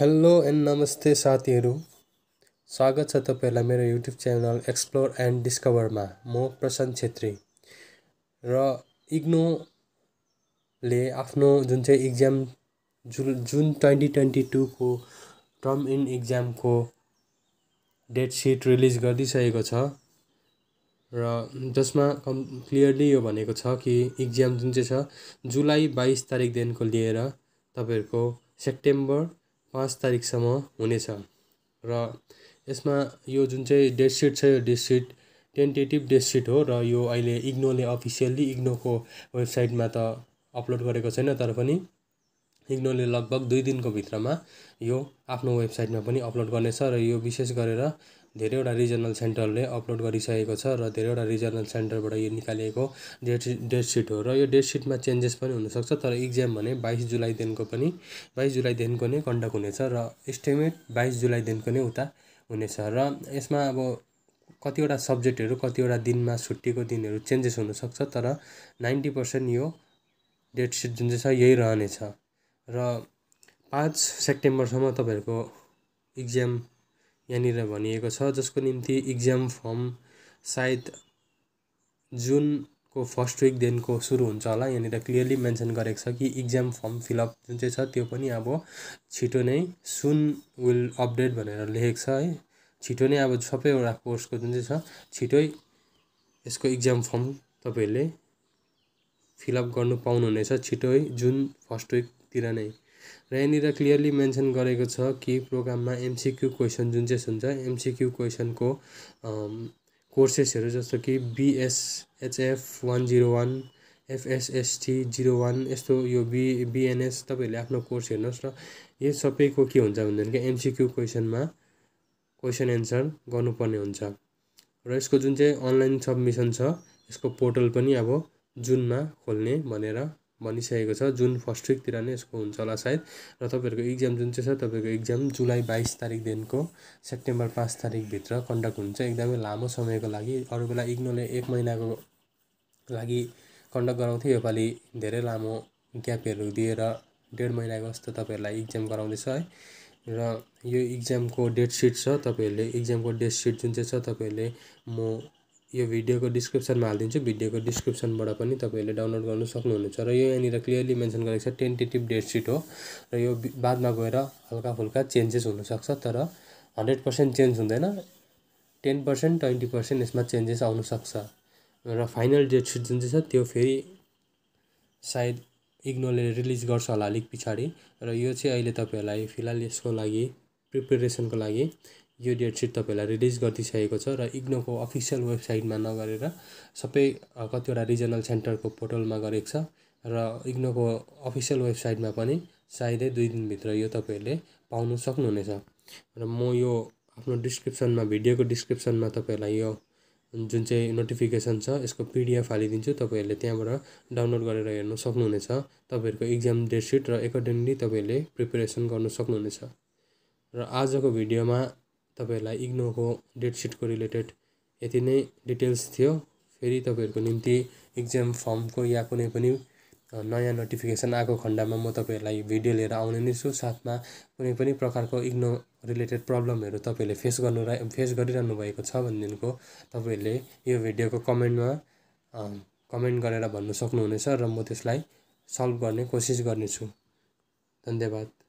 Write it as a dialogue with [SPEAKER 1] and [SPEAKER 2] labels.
[SPEAKER 1] hello and नमस्ते साथीहरू स्वागत छ तपाईँहरूलाई मेरो युट्युब च्यानल एक्सप्लोर एन्ड डिस्कभरमा म प्रशान्त छेत्री र इग्नोले आफ्नो जुन चाहिँ इक्जाम जुन जुन ट्वेन्टी ट्वेन्टी टूको टर्म इन इक्जामको डेट सिट रिलिज गरिदिइसकेको छ र जसमा कम् क्लियरली यो भनेको छ कि इक्जाम जुन चाहिँ छ जुलाई बाइस तारिकदेखिको लिएर तपाईँहरूको सेप्टेम्बर पाँच तारिकसम्म हुनेछ र यसमा यो जुन चाहिँ डेट सिट छ यो date sheet tentative date sheet हो र यो अहिले इग्नोले अफिसियल्ली इग्नोको वेबसाइटमा त अपलोड गरेको छैन तर पनि इग्नोले लगभग दुई दिनको भित्रमा यो आफ्नो वेबसाइटमा पनि अपलोड गर्नेछ र यो विशेष गरेर धेरैवटा रिजनल सेन्टरले अपलोड गरिसकेको छ र धेरैवटा रिजनल सेन्टरबाट यो निकालिएको डेट डेटसिट हो र यो डेट सिटमा चेन्जेस पनि हुनसक्छ तर इक्जाम भने बाइस जुलाईदेखिको पनि बाइस जुलाईदेखिको नै कन्डक्ट हुनेछ र इस्टिमेट बाइस जुलाईदेखिको नै उता हुनेछ र यसमा अब कतिवटा सब्जेक्टहरू कतिवटा दिनमा छुट्टीको दिनहरू चेन्जेस हुनसक्छ तर नाइन्टी पर्सेन्ट यो डेटसिट जुन चाहिँ छ यही रहनेछ र पाँच सेप्टेम्बरसम्म तपाईँहरूको इक्जाम यहाँनिर भनिएको छ जसको निम्ति इक्जाम फर्म सायद जुनको फर्स्ट विकदेखिको सुरु हुन्छ होला यहाँनिर क्लियरली मेन्सन गरेको छ कि इक्जाम फर्म फिलअप जुन चाहिँ छ त्यो पनि अब छिटो नै सुन विल अपडेट भनेर लेखेको छ है छिटो नै अब सबैवटा कोर्सको जुन चाहिँ छ छिटै यसको इक्जाम फर्म तपाईँहरूले फिलअप गर्नु पाउनुहुनेछ छिटै जुन फर्स्ट विकतिर नै र यहाँनिर क्लियरली मेन्सन गरेको छ कि प्रोग्राममा एमसिक्यू क्वेसन जुन चाहिँ हुन्छ एमसिक्यू क्वेसनको कोर्सेसहरू जस्तो कि BSHF one zero one FSST zero one यस्तो यो बि बिएनएस तपाईँहरूले आफ्नो कोर्स हेर्नुहोस् र यो सबैको के हुन्छ भनेदेखि एमसिक्यू क्वेसनमा क्वेसन एन्सर गर्नुपर्ने हुन्छ र यसको जुन चाहिँ अनलाइन सब्मिसन छ यसको पोर्टल पनि अब जुनमा खोल्ने भनेर भनिसकेको छ जुन फर्स्ट विकतिर नै यसको हुन्छ होला सायद र तपाईँहरूको इक्जाम जुन चाहिँ छ तपाईँको इक्जाम जुलाई बाइस तारिकदेखिको सेप्टेम्बर पाँच तारिकभित्र कन्डक्ट हुन्छ एकदमै लामो समयको लागि अरू बेला इग्नोले एक महिनाको लागि कन्डक्ट गराउँथ्यो योपालि धेरै लामो ग्यापहरू दिएर डेढ महिनाको जस्तो तपाईँहरूलाई इक्जाम गराउँदैछ है र यो इक्जामको डेट सिट छ तपाईँहरूले इक्जामको डेट सिट जुन चाहिँ छ तपाईँहरूले म यो भिडियोको डिस्क्रिप्सनमा हालिदिन्छु भिडियोको डिस्क्रिप्सनबाट पनि तपाईँहरूले डाउनलोड गर्नु सक्नुहुनेछ र यो यहाँनिर क्लियरली मेन्सन गरेको छ टेन्टेटिभ डेट सिट हो र यो बादमा गएर हल्का फुल्का चेन्जेस हुनसक्छ तर हन्ड्रेड पर्सेन्ट चेन्ज हुँदैन टेन पर्सेन्ट ट्वेन्टी पर्सेन्ट यसमा चेन्जेस आउनसक्छ र फाइनल डेट सिट जुन चाहिँ छ त्यो फेरि सायद इग्नोले रिलिज गर्छ होला अलिक पछाडि र यो चाहिँ अहिले तपाईँहरूलाई फिलहाल यसको लागि प्रिपेरेसनको लागि यो डेटसिट तपाईँहरूलाई रिलिज गरिदिइसकेको छ र इग्नोको अफिसियल वेबसाइटमा नगरेर सबै कतिवटा रिजनल सेन्टरको पोर्टलमा गरेको छ र इग्नोको अफिसियल वेबसाइटमा पनि सायदै दुई दिनभित्र यो तपाईँहरूले पाउनु सक्नुहुनेछ र म यो आफ्नो डिस्क्रिप्सनमा भिडियोको डिस्क्रिप्सनमा तपाईँहरूलाई यो जुन चाहिँ नोटिफिकेसन छ यसको पिडिएफ हालिदिन्छु तपाईँहरूले त्यहाँबाट डाउनलोड गरेर हेर्नु सक्नुहुनेछ तपाईँहरूको इक्जाम डेटसिट र एकाडेमिली तपाईँहरूले प्रिपेरेसन गर्नु सक्नुहुनेछ र आजको भिडियोमा तपाईँहरूलाई इग्नोको डेटसिटको रिलेटेड यति नै डिटेल्स थियो फेरि तपाईँहरूको निम्ति इक्जाम फर्मको या कुनै पनि नयाँ नोटिफिकेसन आएको खण्डमा म तपाईँहरूलाई भिडियो लिएर आउने नै छु साथमा कुनै पनि प्रकारको इग्नो रिलेटेड प्रब्लमहरू तपाईँहरूले फेस गर्नु फेस गरिरहनु भएको छ भनेदेखिको तपाईँहरूले यो भिडियोको कमेन्टमा कमेन्ट गरेर भन्नु सक्नुहुनेछ र म त्यसलाई सल्भ गर्ने कोसिस गर्नेछु धन्यवाद